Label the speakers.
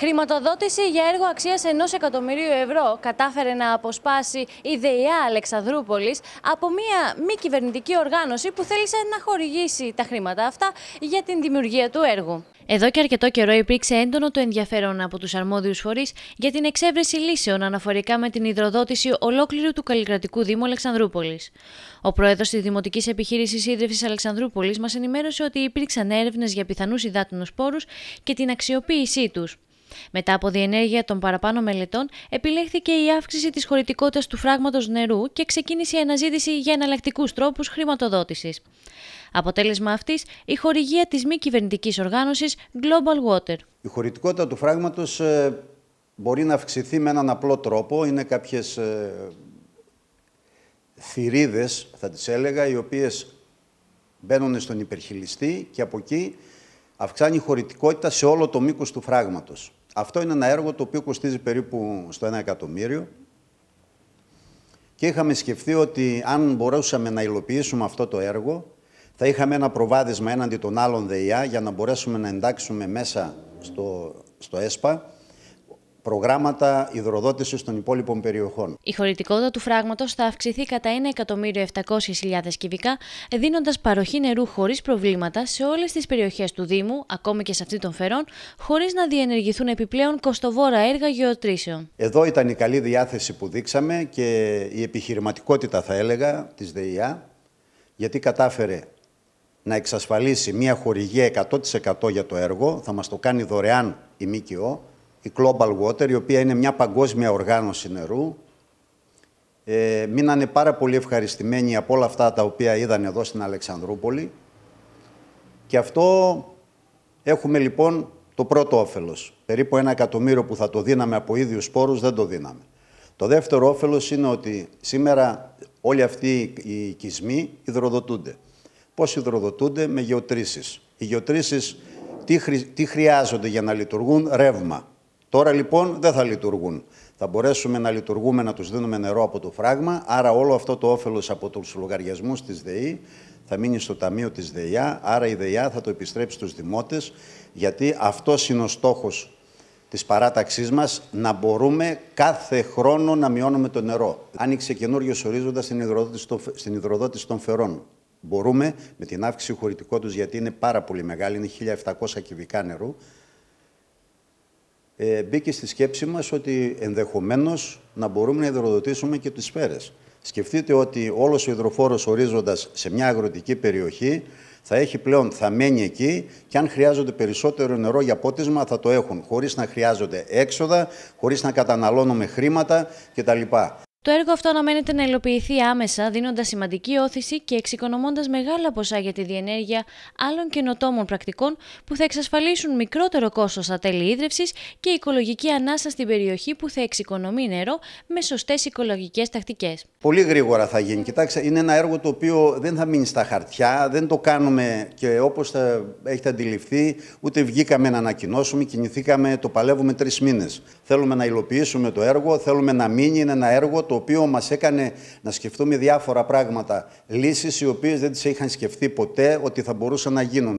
Speaker 1: Χρηματοδότηση για έργο αξίας 1 εκατομμυρίου ευρώ κατάφερε να αποσπάσει η ΔΕΙΑ Αλεξανδρούπολης από μια μη κυβερνητική οργάνωση που θέλησε να χορηγήσει τα χρήματα αυτά για την δημιουργία του έργου. Εδώ και αρκετό καιρό υπήρξε έντονο το ενδιαφέρον από τους αρμόδιους φορείς για την εξέβρεση λύσεων αναφορικά με την υδροδότηση ολόκληρου του καλλικρατικού Δήμου Αλεξανδρούπολης. Ο πρόεδρος της Δημοτικής Επιχείρησης Σύντρευση Αλεξανδρούπολης μας ενημέρωσε ότι υπήρξαν έρευνες για πιθανούς υδάτινους πόρου και την αξιοποίησή τους. Μετά από διενέργεια των παραπάνω μελετών, επιλέχθηκε η αύξηση της χωρητικότητας του φράγματος νερού και ξεκίνησε η αναζήτηση για εναλλακτικούς τρόπους χρηματοδότησης. Αποτέλεσμα αυτής, η χορηγία της μη κυβερνητικής οργάνωσης Global Water.
Speaker 2: Η χωρητικότητα του φράγματος ε, μπορεί να αυξηθεί με έναν απλό τρόπο. Είναι κάποιες ε, θηρίδες, θα τις έλεγα, οι οποίες μπαίνουν στον υπερχειλιστή και από εκεί αυξάνει η χωρητικότητα σε όλο το μήκος του φράγματος. Αυτό είναι ένα έργο το οποίο κοστίζει περίπου στο 1 εκατομμύριο και είχαμε σκεφτεί ότι αν μπορούσαμε να υλοποιήσουμε αυτό το έργο θα είχαμε ένα προβάδισμα έναντι των άλλων ΔΕΙΑ για να μπορέσουμε να εντάξουμε μέσα στο, στο ΕΣΠΑ προγράμματα υδροδότησης των υπόλοιπων περιοχών.
Speaker 1: Η χωρητικότητα του φράγματος θα αυξηθεί κατά 1.700.000 κυβικά, δίνοντας παροχή νερού χωρίς προβλήματα σε όλες τις περιοχές του Δήμου, ακόμη και σε αυτή των Φερών, χωρίς να διενεργηθούν επιπλέον κοστοβόρα έργα γεωτρήσεων.
Speaker 2: Εδώ ήταν η καλή διάθεση που δείξαμε και η επιχειρηματικότητα, θα έλεγα, της ΔΕΙΑ, γιατί κατάφερε να εξασφαλίσει μια χορηγία 100% για το έργο, θα μας το κάνει δωρεάν η ΜΚΟ, η Global Water, η οποία είναι μια παγκόσμια οργάνωση νερού. Ε, μείνανε πάρα πολύ ευχαριστημένοι από όλα αυτά τα οποία είδαν εδώ στην Αλεξανδρούπολη. Και αυτό έχουμε λοιπόν το πρώτο όφελος. Περίπου ένα εκατομμύριο που θα το δίναμε από ίδιους σπόρους, δεν το δίναμε. Το δεύτερο όφελος είναι ότι σήμερα όλοι αυτοί οι οικισμοί υδροδοτούνται. Πώς υδροδοτούνται? Με γεωτρήσεις. Οι γεωτρήσεις τι, τι χρειάζονται για να λειτουργούν? Ρεύμα. Τώρα λοιπόν δεν θα λειτουργούν. Θα μπορέσουμε να λειτουργούμε να τους δίνουμε νερό από το φράγμα, άρα όλο αυτό το όφελος από τους λογαριασμούς της ΔΕΗ θα μείνει στο Ταμείο της ΔΕΙΑ, άρα η ΔΕΙΑ θα το επιστρέψει στους δημότες, γιατί αυτός είναι ο στόχος της παράταξής μας, να μπορούμε κάθε χρόνο να μειώνουμε το νερό. Άνοιξε καινούριο ορίζοντας στην υδροδότηση των φερών. Μπορούμε με την αύξηση χωρητικότητας, γιατί είναι πάρα πολύ μεγάλη, είναι 1.700 κυβικά νερού, ε, μπήκε στη σκέψη μας ότι ενδεχομένως να μπορούμε να υδροδοτήσουμε και τις σφαίρες. Σκεφτείτε ότι όλος ο υδροφόρος ορίζοντας σε μια αγροτική περιοχή θα έχει πλέον, θα μένει εκεί και αν χρειάζονται περισσότερο νερό για πότισμα θα το έχουν, χωρίς να χρειάζονται έξοδα, χωρίς να καταναλώνουμε χρήματα κτλ.
Speaker 1: Το έργο αυτό αναμένεται να υλοποιηθεί άμεσα, δίνοντας σημαντική όθηση και εξοικονομώντας μεγάλα ποσά για τη διενέργεια άλλων καινοτόμων πρακτικών που θα εξασφαλίσουν μικρότερο κόστος στα τέλη ίδρυυσης και οικολογική ανάσα στην περιοχή που θα εξοικονομεί νερό με σωστές οικολογικές τακτικές.
Speaker 2: Πολύ γρήγορα θα γίνει. Κοιτάξτε, είναι ένα έργο το οποίο δεν θα μείνει στα χαρτιά, δεν το κάνουμε και όπως έχετε αντιληφθεί, ούτε βγήκαμε να ανακοινώσουμε, κινηθήκαμε, το παλεύουμε τρεις μήνες. Θέλουμε να υλοποιήσουμε το έργο, θέλουμε να μείνει, είναι ένα έργο το οποίο μας έκανε να σκεφτούμε διάφορα πράγματα, λύσεις οι οποίες δεν τις είχαν σκεφτεί ποτέ ότι θα μπορούσαν να γίνουν.